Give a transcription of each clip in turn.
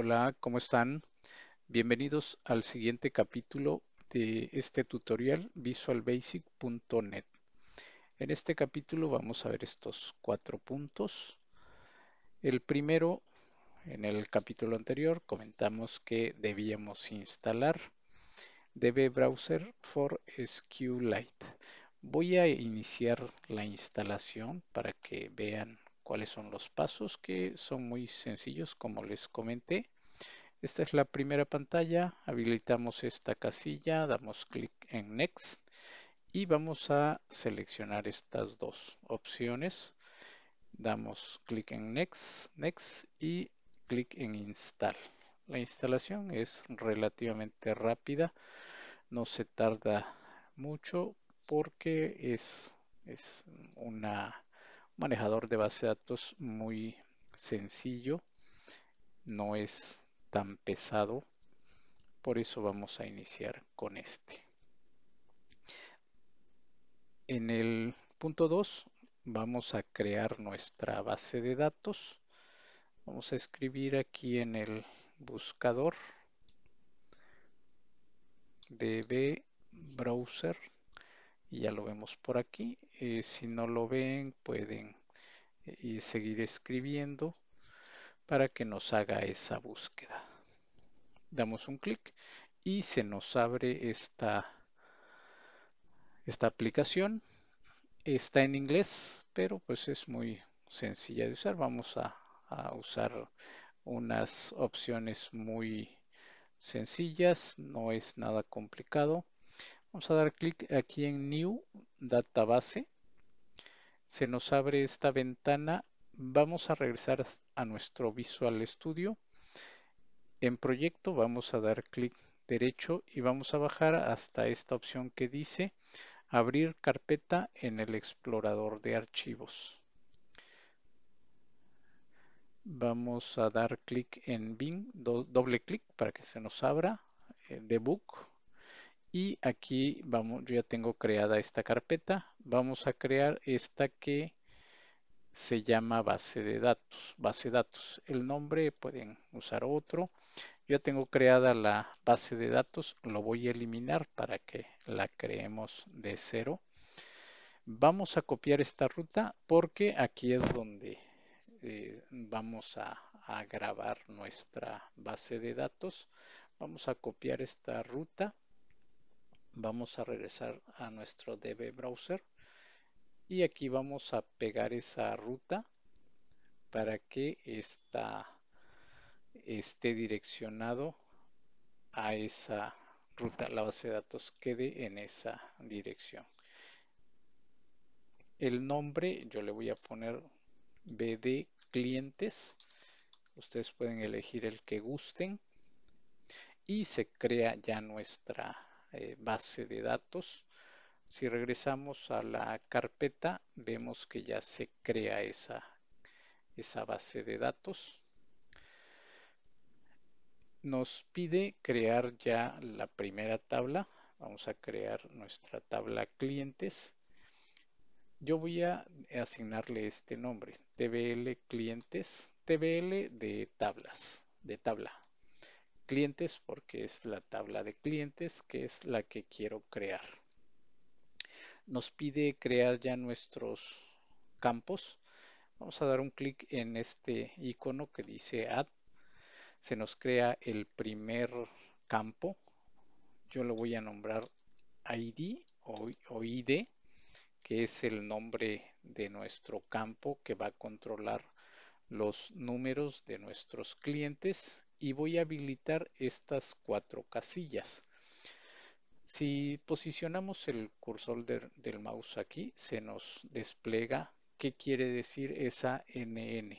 Hola, ¿cómo están? Bienvenidos al siguiente capítulo de este tutorial visualbasic.net. En este capítulo vamos a ver estos cuatro puntos. El primero, en el capítulo anterior, comentamos que debíamos instalar DB Browser for SQLite. Voy a iniciar la instalación para que vean cuáles son los pasos que son muy sencillos como les comenté esta es la primera pantalla, habilitamos esta casilla, damos clic en Next y vamos a seleccionar estas dos opciones. Damos clic en Next, Next y clic en Install. La instalación es relativamente rápida, no se tarda mucho porque es, es un manejador de base de datos muy sencillo, no es tan pesado, por eso vamos a iniciar con este. En el punto 2 vamos a crear nuestra base de datos. Vamos a escribir aquí en el buscador db browser y ya lo vemos por aquí. Eh, si no lo ven pueden eh, seguir escribiendo para que nos haga esa búsqueda. Damos un clic y se nos abre esta, esta aplicación. Está en inglés, pero pues es muy sencilla de usar. Vamos a, a usar unas opciones muy sencillas, no es nada complicado. Vamos a dar clic aquí en New Database. Se nos abre esta ventana. Vamos a regresar a nuestro Visual Studio. En proyecto vamos a dar clic derecho y vamos a bajar hasta esta opción que dice abrir carpeta en el explorador de archivos. Vamos a dar clic en Bing, doble clic para que se nos abra eh, debug Y aquí vamos, ya tengo creada esta carpeta. Vamos a crear esta que se llama base de datos, base de datos. El nombre pueden usar otro. ya tengo creada la base de datos, lo voy a eliminar para que la creemos de cero. Vamos a copiar esta ruta porque aquí es donde eh, vamos a, a grabar nuestra base de datos. Vamos a copiar esta ruta. Vamos a regresar a nuestro DB Browser y aquí vamos a pegar esa ruta para que esté direccionado a esa ruta, la base de datos quede en esa dirección. El nombre yo le voy a poner BD clientes. Ustedes pueden elegir el que gusten y se crea ya nuestra eh, base de datos si regresamos a la carpeta, vemos que ya se crea esa, esa base de datos. Nos pide crear ya la primera tabla. Vamos a crear nuestra tabla clientes. Yo voy a asignarle este nombre, TBL clientes, TBL de tablas, de tabla. Clientes porque es la tabla de clientes que es la que quiero crear nos pide crear ya nuestros campos. Vamos a dar un clic en este icono que dice Add. Se nos crea el primer campo. Yo lo voy a nombrar ID o, o ID, que es el nombre de nuestro campo que va a controlar los números de nuestros clientes y voy a habilitar estas cuatro casillas. Si posicionamos el cursor del mouse aquí, se nos despliega qué quiere decir esa NN.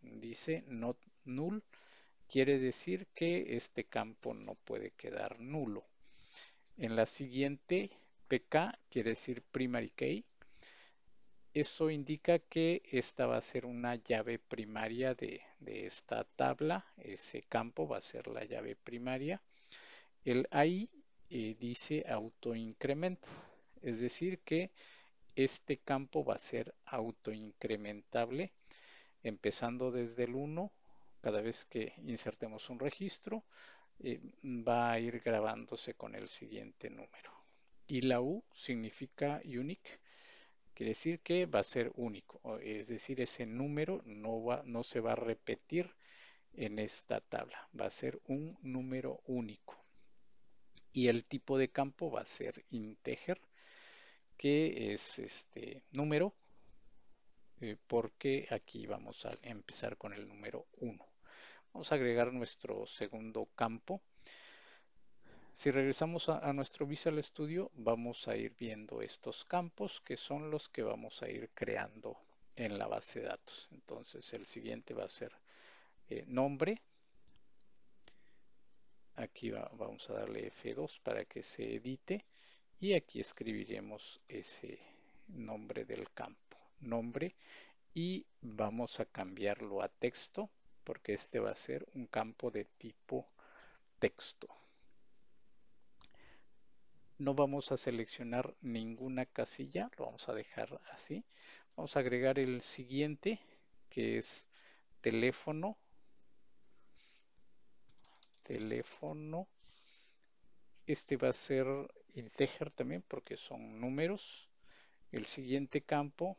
Dice not null, quiere decir que este campo no puede quedar nulo. En la siguiente, PK quiere decir primary key. Eso indica que esta va a ser una llave primaria de, de esta tabla. Ese campo va a ser la llave primaria. El AI eh, dice autoincremento. Es decir, que este campo va a ser autoincrementable empezando desde el 1 cada vez que insertemos un registro eh, va a ir grabándose con el siguiente número y la U significa unique quiere decir que va a ser único es decir ese número no va no se va a repetir en esta tabla va a ser un número único y el tipo de campo va a ser integer, que es este número, eh, porque aquí vamos a empezar con el número 1. Vamos a agregar nuestro segundo campo. Si regresamos a, nuestro Visual Studio, vamos a ir viendo estos campos que son los que vamos a ir creando en la base de datos. Entonces el siguiente va a ser eh, nombre, Aquí vamos a darle F2 para que se edite y aquí escribiremos ese nombre del campo, nombre, y vamos a cambiarlo a texto porque este va a ser un campo de tipo texto. No vamos a seleccionar ninguna casilla, lo vamos a dejar así. Vamos a agregar el siguiente que es teléfono teléfono. Este va a ser integer también porque son números. El siguiente campo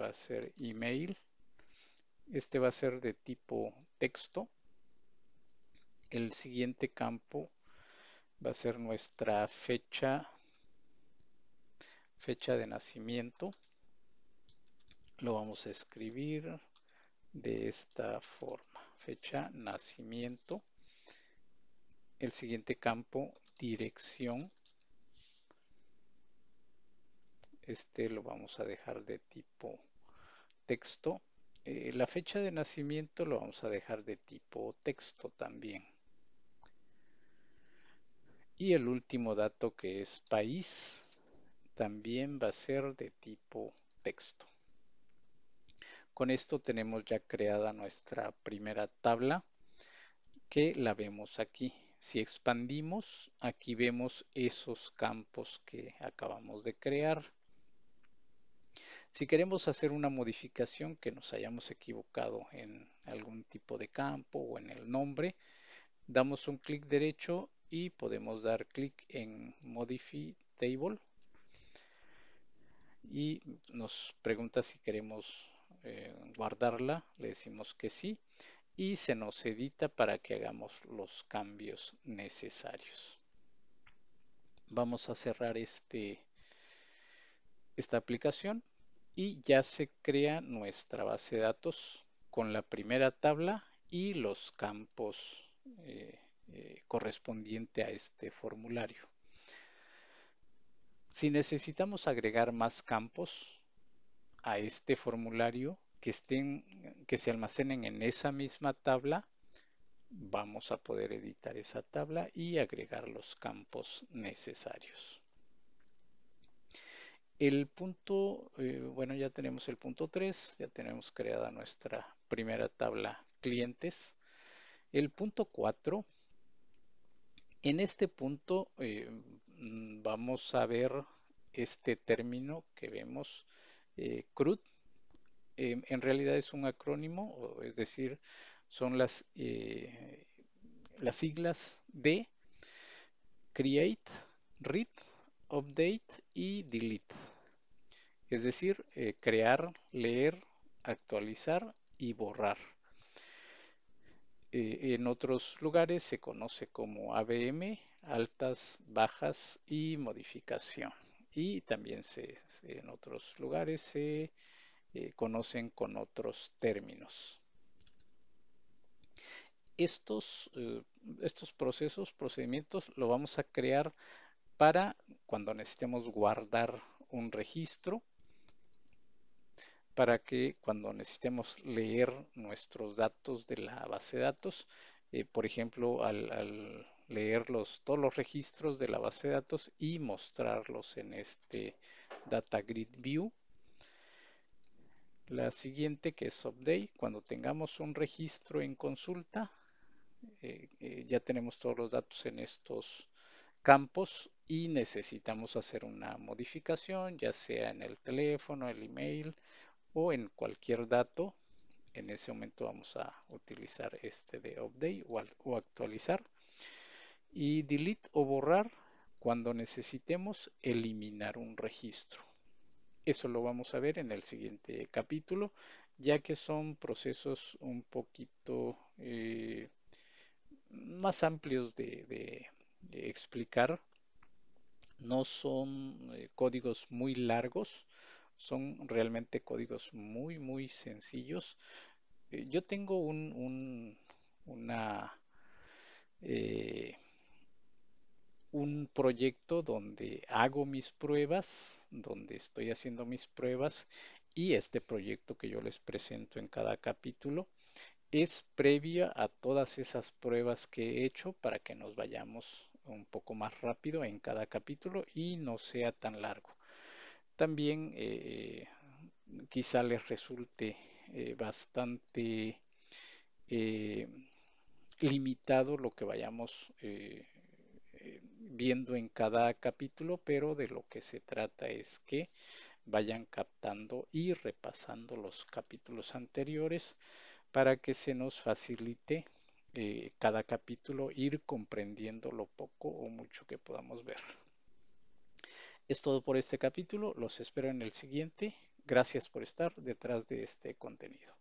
va a ser email. Este va a ser de tipo texto. El siguiente campo va a ser nuestra fecha fecha de nacimiento. Lo vamos a escribir de esta forma. Fecha nacimiento el siguiente campo, dirección. Este lo vamos a dejar de tipo texto. Eh, la fecha de nacimiento lo vamos a dejar de tipo texto también. Y el último dato que es país también va a ser de tipo texto. Con esto tenemos ya creada nuestra primera tabla que la vemos aquí. Si expandimos, aquí vemos esos campos que acabamos de crear. Si queremos hacer una modificación que nos hayamos equivocado en algún tipo de campo o en el nombre, damos un clic derecho y podemos dar clic en Modify Table y nos pregunta si queremos eh, guardarla, le decimos que sí y se nos edita para que hagamos los cambios necesarios. Vamos a cerrar este, esta aplicación y ya se crea nuestra base de datos con la primera tabla y los campos eh, eh, correspondientes a este formulario. Si necesitamos agregar más campos a este formulario, que estén, que se almacenen en esa misma tabla, vamos a poder editar esa tabla y agregar los campos necesarios. El punto, eh, bueno, ya tenemos el punto 3, ya tenemos creada nuestra primera tabla clientes. El punto 4, en este punto eh, vamos a ver este término que vemos, eh, CRUD, Em, en realidad es un acrónimo, es decir, son las, eh, las siglas de Create, Read, Update y Delete. Es decir, eh, crear, leer, actualizar y borrar. Eh, en otros lugares se conoce como ABM, altas, bajas y modificación. Y también se, en otros lugares se eh, conocen con otros términos. Estos, eh, estos procesos, procedimientos, lo vamos a crear para cuando necesitemos guardar un registro, para que cuando necesitemos leer nuestros datos de la base de datos, eh, por ejemplo, al, al leer todos los registros de la base de datos y mostrarlos en este Data Grid View. La siguiente que es update, cuando tengamos un registro en consulta, eh, eh, ya tenemos todos los datos en estos campos y necesitamos hacer una modificación, ya sea en el teléfono, el email o en cualquier dato. En ese momento vamos a utilizar este de update o actualizar. Y delete o borrar cuando necesitemos eliminar un registro. Eso lo vamos a ver en el siguiente capítulo, ya que son procesos un poquito eh, más amplios de, explicar. No son eh, códigos muy largos, son realmente códigos muy, muy sencillos. Eh, yo tengo un, una un proyecto donde hago mis pruebas, donde estoy haciendo mis pruebas y este proyecto que yo les presento en cada capítulo es previa a todas esas pruebas que he hecho para que nos vayamos un poco más rápido en cada capítulo y no sea tan largo. También eh, quizá les resulte eh, bastante eh, limitado lo que vayamos viendo en cada capítulo, pero de lo que se trata es que vayan captando y repasando los capítulos anteriores para que se nos facilite eh, cada capítulo ir comprendiendo lo poco o mucho que podamos ver. Es todo por este capítulo, los espero en el siguiente. Gracias por estar detrás de este contenido.